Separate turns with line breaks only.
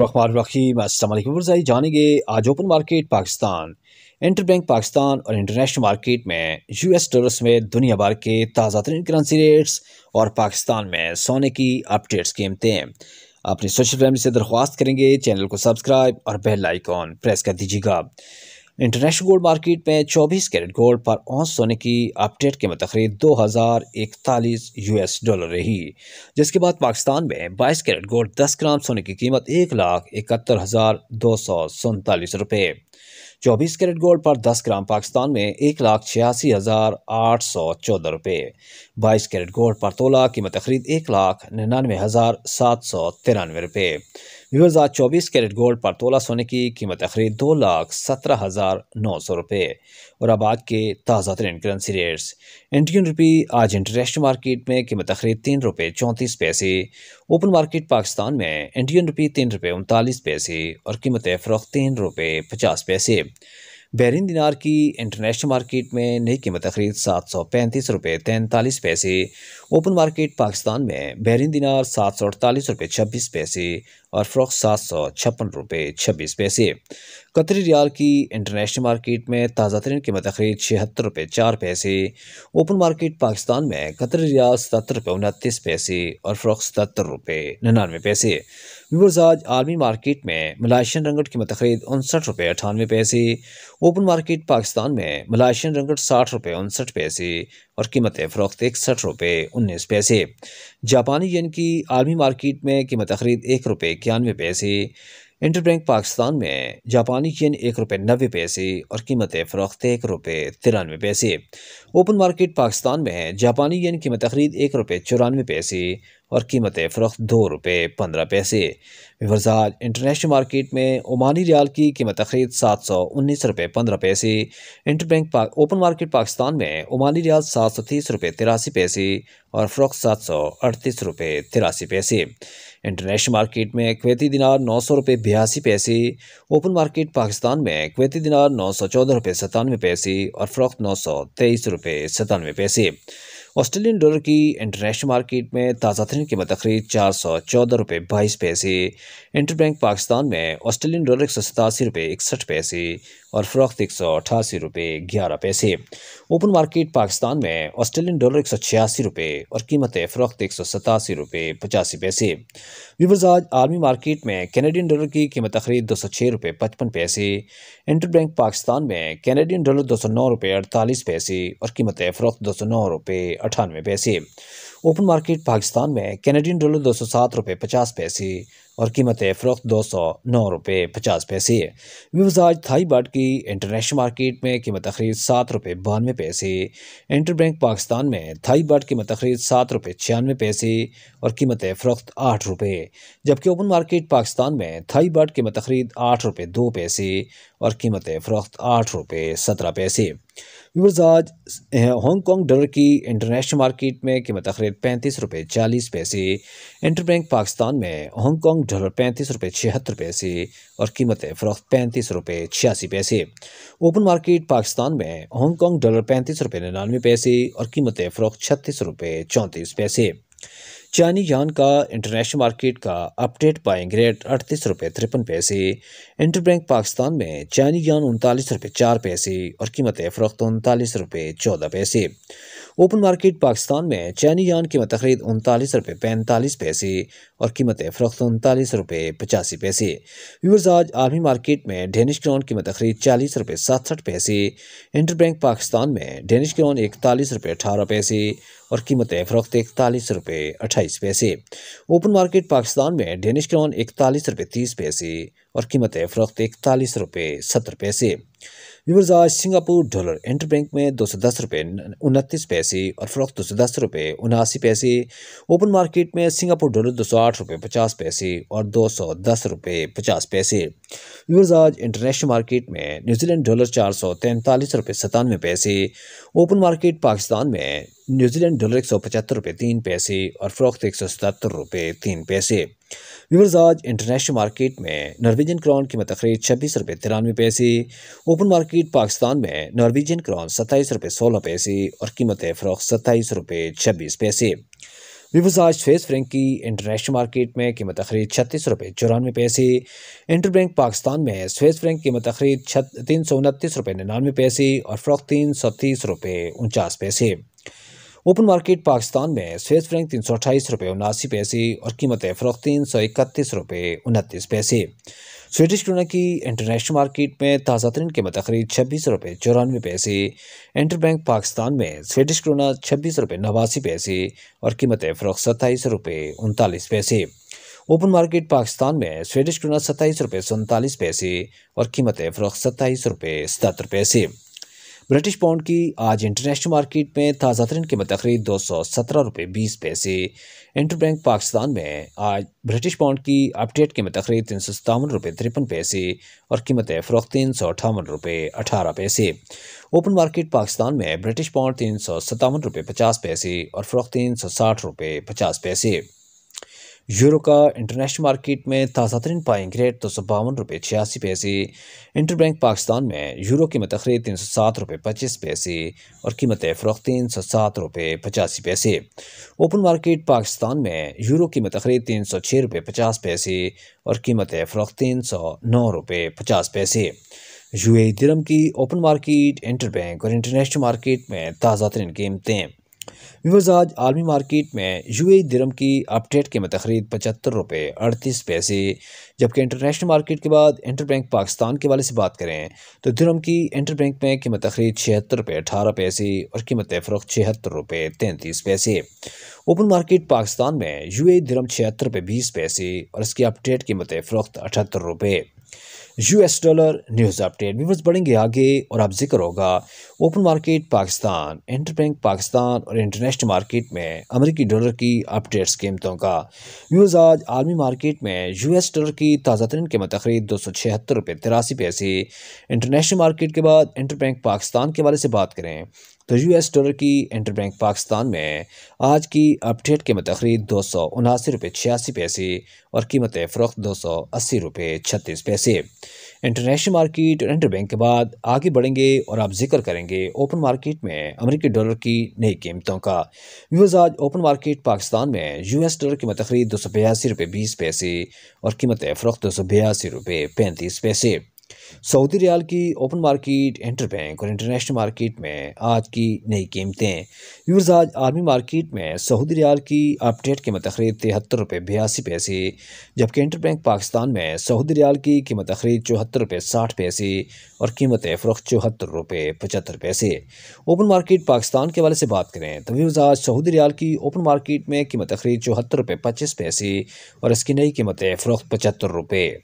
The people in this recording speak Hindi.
रखीम असल जानेंगे आज open market Pakistan inter bank Pakistan और इंटरनेशनल मार्केट में यूएस डॉलर्स में दुनिया भर के ताज़ा तरीन करेंसी रेट्स और पाकिस्तान में सोने की अपडेट्स कीमतें अपनी सोशल फैमिली से दरख्वास्त करेंगे चैनल को सब्सक्राइब और बेल आइकॉन प्रेस कर दीजिएगा इंटरनेशनल गोल्ड मार्केट में 24 कैरेट गोल्ड पर औंस सोने की अपडेट के मतखरीद दो हज़ार इकतालीस यूएस डॉलर रही जिसके बाद पाकिस्तान में 22 कैरेट गोल्ड 10 ग्राम सोने की कीमत एक लाख इकहत्तर हज़ार दो सौ सैंतालीस रुपये चौबीस कैरेट गोल्ड पर दस ग्राम पाकिस्तान में एक लाख छियासी हज़ार आठ सौ चौदह रुपये बाईस कैरेट गोल्ड पर तोला कीमत खरीद एक लाख निन्यानवे हज़ार सात सौ तिरानवे रुपये व्यूवर्स आज चौबीस कैरेट गोल्ड पर तोला सोने की कीमत खरीद दो लाख सत्रह हज़ार नौ सौ रुपये और अब आज के ताज़ा तरीन करेंसी रेट्स इंडियन रुपी आज इंटरनेशनल मार्केट में कीमत खरीद तीन रुपये चौंतीस पैसे ओपन मार्केट पाकिस्तान में इंडियन रुपी तीन रुपये उनतालीस पैसे और कीमत फ़रोख तीन रुपये पचास पैसे बहरीन दिनार की इंटरनेशनल मार्केट में नई कीमत खरीद सात सौ पैंतीस रुपये तैंतालीस पैसे ओपन मार्केट पाकिस्तान में बहरीन दिनार सात सौ अड़तालीस रुपये छब्बीस पैसे और फ्रॉक सात सौ छप्पन रुपये छब्बीस पैसे कतरी रियाल की इंटरनेशनल मार्केट में ताज़ा तरीन कीमत खरीद छिहत्तर रुपये चार पैसे ओपन मार्केट पाकिस्तान में कतरी रियाल सतर रुपये उनतीस पैसे और फ्रॉक सतर रुपये निन्यानवे पैसे व्यूवर्स आज आर्मी मार्केट में मलाशियन रंगट की मतखरीद उनसठ रुपये अठानवे पैसे ओपन मार्केट पाकिस्तान में मलाशियन रंगट साठ रुपये उनसठ पैसे और कीमत फ़रोख्त इकसठ रुपये उन्नीस पैसे जापानी यन की आर्मी मार्केट में कीमत खरीद एक रुपये इक्यानवे पैसे बैंक पाकिस्तान में जापानी येन एक रुपये नबे पैसे और कीमत फ़रोख्त एक रुपये तिरानवे पैसे ओपन मार्केट पाकिस्तान में जापानी येन कीमत खरीद एक रुपये चौरानवे पैसे और कीमत फ़रोख्त दो रुपये पंद्रह पैसे विवरजाज इंटरनेशनल मार्केट में ओमानी रियाल की कीमत खरीद सात सौ उन्नीस रुपये पंद्रह पैसे interbank bank open market Pakistan में ओमानी रियाल सात सौ तीस रुपये तिरासी पैसे और फ़रोख सात सौ अड़तीस रुपये तिरासी पैसे इंटरनेशनल मार्केट में कवैती दिनार नौ सौ रुपये बयासी पैसे ओपन मार्केट पाकिस्तान में कवैती दिनार नौ सौ चौदह रुपये सतानवे पैसे और फ़रोख्त नौ सौ तेईस रुपये सतानवे पैसे ऑस्ट्रेलियन डॉलर की इंटरनेशनल मार्केट में ताज़ा तरीन की तकरीब चार सौ चौदह रुपये बाईस पैसे इंटरबैंक पाकिस्तान में ऑस्ट्रेलियन डॉलर एक सौ सतासी रुपये इकसठ पैसे और फ़रोख्त एक सौ अठासी रुपये ग्यारह पैसे ओपन मार्केट पाकिस्तान में ऑस्ट्रेलियन डॉलर एक सौ छियासी रुपये और कीमत फ़रोख्त एक सौ सतासी रुपये पचासी पैसे विवर्स आज आर्मी मार्केट में कैनेडियन डॉलर की कीमत तकरीब दो सौ छः रुपये पचपन पैसे इंटर बैंक पाकिस्तान में कैनेडियन डॉलर दो सौ नौ रुपये अड़तालीस पैसे और कीमत फ़रोख्त दो सौ नौ रुपये अठानवे पैसे ओपन मार्केट पाकिस्तान में कैनेडियन डॉलर दो सौ सात रुपये पचास पैसे और कीमत फ़रोख्त दो सौ नौ रुपये पचास पैसे व्यूज़ आज थाई बाट की इंटरनेशनल मार्केट में कीमत खरीद सात रुपये बानवे पैसे इंटरबैंक पाकिस्तान में थाई बाट कीमत खरीद सात रुपये छियानवे पैसे और कीमत फ़रोख्त आठ रुपये जबकि ओपन मार्केट पाकिस्तान में थाई बाट कीमत खरीद आठ रुपये दो पैसे और कीमत फ़रोख्त आठ रुपये सत्रह पैसे व्यूवर्स आज हांगकॉन्ग eh, डॉलर की इंटरनेशनल मार्केट में कीमत अखरीद पैंतीस रुपये चालीस पैसे इंटरबैंक पाकिस्तान में हांगकॉन्ग डॉलर पैंतीस रुपये छिहत्तर पैसे और कीमत फ़रोख्त पैंतीस रुपये छियासी पैसे ओपन मार्केट पाकिस्तान में हांगकॉन्ग डॉलर पैंतीस रुपये निन्यानवे पैसे और कीमत फ़रोख्त छत्तीस रुपये चौंतीस पैसे चाइनी यान का इंटरनेशनल मार्केट का अपडेट पाएंगे रेट अड़तीस रुपये तिरपन पैसे इंटरबैंक पाकिस्तान में चाइनी यान उनतालीस रुपये चार पैसे और कीमत फ़रोख्त उनतालीस रुपये चौदह पैसे ओपन मार्केट पाकिस्तान में चाइनी यान की खरीद उनतालीस रुपये पैंतालीस पैसे और कीमत फ़रोख्त उनतालीस रुपये पचासी पैसे व्यूवर्स आज आर्मी मार्केट में डेनिश क्रॉन की खरीद चालीस रुपये सतसठ पैसे इंटरबैंक पाकिस्तान में डेनिश क्रॉन इकतालीस रुपये अठारह पैसे और कीमत फ़रोख्त इकतालीस रुपये अठारह अट्ठाईस पैसे ओपन मार्केट पाकिस्तान में डेनिश क्रॉन इकतालीस रुपये तीस पैसे और कीमत फ़रोख्त इकतालीस रुपये सत्तर पैसे व्यूवर्स आज सिंगापुर डॉलर इंटरबैंक में दो सौ दस रुपये उनतीस पैसे और फ़रोख्त दो सौ दस रुपये उनासी पैसे ओपन मार्केट में सिंगापुर डॉलर दो सौ आठ रुपये पचास पैसे और दो सौ दस रुपये पचास पैसे व्यूर्स आज इंटरनेशनल मार्केट में न्यूजीलैंड डॉलर चार सौ तैंतालीस रुपये सतानवे पैसे ओपन मार्केट पाकिस्तान में न्यूजीलैंड डॉलर एक सौ पचहत्तर रुपये तीन पैसे और फरोख्त एक सौ सतहत्तर रुपये तीन पैसे व्यूवर्स आज इंटरनेशनल मार्केट में नॉर्वेजियन क्रॉन की मतखरीद छब्बीस रुपये तिरानवे पैसे ओपन मार्केट पाकिस्तान में नॉर्वेजियन क्रॉन सत्ताईस रुपये सोलह पैसे और कीमत फरोख सत्ताईस रुपये छब्बीस पैसे वीवोज आज फेस फ्रेंक की इंटरनेशनल मार्केट में कीमत खरीद छत्तीस रुपये चौरानवे पैसे इंटर बैंक पाकिस्तान में स्वेस फ्रेंक कीमत खरीद तीन सौ उनतीस रुपये निन्यानवे पैसे और फ्रॉक तीन सौ तीस रुपये उनचास पैसे ओपन मार्केट पाकिस्तान में स्वेस फ्रैंक तीन सौ अट्ठाईस रुपये उनासी पैसे और कीमत फ़रोख तीन सौ इकतीस रुपये उनतीस पैसे स्वीडिश क्रोना की इंटरनेशनल मार्केट में ताज़ा तरीन कीमत तकरीब छब्बीस रुपये चौरानवे पैसे इंटर बैंक पाकिस्तान में स्वीडिश क्रोना छब्बीस रुपये नवासी पैसे और कीमत फ़रोख सत्ताईस रुपये उनतालीस पैसे ओपन मार्केट पाकिस्तान में स्वीडिश क्रोना सत्ताईस रुपये सैंतालीस पैसे और कीमत फ़रोख सत्ताईस रुपये सतहत्तर पैसे ब्रिटिश पाउंड की आज इंटरनेशनल मार्केट में ताज़ा तरीन के तकरीब दो सौ सत्रह रुपये बीस पैसे इंटरबैंक पाकिस्तान में आज ब्रिटिश पाउंड की अपडेट के तकरीब तीन सौ सतावन रुपये तिरपन पैसे और कीमत फ़रोख तीन सौ अठावन रुपये अठारह पैसे ओपन मार्केट पाकिस्तान में ब्रिटिश पाउंड तीन सौ सतावन रुपये पचास पैसे और फ़रोख तीन सौ साठ रुपये पचास पैसे यूरो का इंटरनेशनल मार्केट में ताज़ा तरीन पाइंग रेट दो तो सौ बावन रुपये छियासी पैसे इंटर बैंक पाकिस्तान में यूरो की तखरीद तीन सौ सात रुपये पच्चीस पैसे और कीमत फ़रोख तीन सौ सात रुपये पचासी पैसे ओपन मार्केट पाकिस्तान में यूरो की तखरीद तीन सौ छः रुपये पचास पैसे और कीमत फ़रोख तीन सौ नौ रुपये पचास पैसे यू ए दिरम की ओपन मार्केट इंटर बैंक और इंटरनेशनल मार्केट में ताज़ा तरीन कीमतें व्यवर्स आज आलमी मार्केट में यू ए दरम की अपडेट के खरीद पचहत्तर रुपये अड़तीस पैसे जबकि इंटरनेशनल मार्केट के बाद इंटर बैंक पाकिस्तान के वाले से बात करें तो दरम की इंटर बैंक में कीमत खरीद छिहत्तर रुपये अठारह पैसे और कीमत फ़रोख छिहत्तर रुपये तैंतीस पैसे ओपन मार्केट पाकिस्तान में यू ए दरम छिहत्तर रुपये बीस पैसे और इसकी अपडेट कीमत फ़रोख्त अठहत्तर रुपये U S dollar news update viewers बढ़ेंगे आगे और अब जिक्र होगा open market Pakistan interbank Pakistan और इंटरनेशनल मार्केट में अमेरिकी डॉलर की अपडेट्स कीमतों का न्यूज़ आज आलमी मार्केट में यूएस डॉलर की ताज़ा तरीन कीमत तकरीब दो सौ छिहत्तर रुपये तिरासी पैसे इंटरनेशनल मार्केट के बाद इंटरबैंक पाकिस्तान के बारे से बात करें तो यूएस डॉलर की इंटरबैंक पाकिस्तान में आज की अपडेट के मतरीद दो सौ उनासी रुपये छियासी पैसे और कीमत फ़रोख्त दो सौ अस्सी रुपये छत्तीस पैसे इंटरनेशनल मार्केट और इंटर बैंक के बाद आगे बढ़ेंगे और आप जिक्र करेंगे ओपन मार्केट में अमेरिकी डॉलर की नई कीमतों का व्यूज़ आज ओपन मार्केट पाकिस्तान में यूएस डॉलर कीमत खरीद दो सौ बयासी रुपये बीस पैसे और कीमत फ़रोख्त दो सौ बयासी रुपये पैंतीस पैसे सऊदी रियाल की ओपन मार्केट इंटर बैंक और इंटरनेशनल मार्केट में आज की नई कीमतें यूर्स आज आर्मी मार्केट में सऊदी रियाल की अपडेट कीमत खरीद तिहत्तर रुपये बयासी पैसे जबकि इंटर बैंक पाकिस्तान में सऊदी रियाल की कीमत खरीद चौहत्तर रुपये साठ पैसे और कीमत फ़रोख चौहत्तर रुपये पचहत्तर पैसे ओपन मार्केट पाकिस्तान के हवाले से बात करें तो व्यूज़ आज सऊदी रियाल की ओपन मार्केट में कीमत अखरीद चौहत्तर रुपये पच्चीस पैसे और इसकी नई कीमत फ़रोख्त पचहत्तर रुपये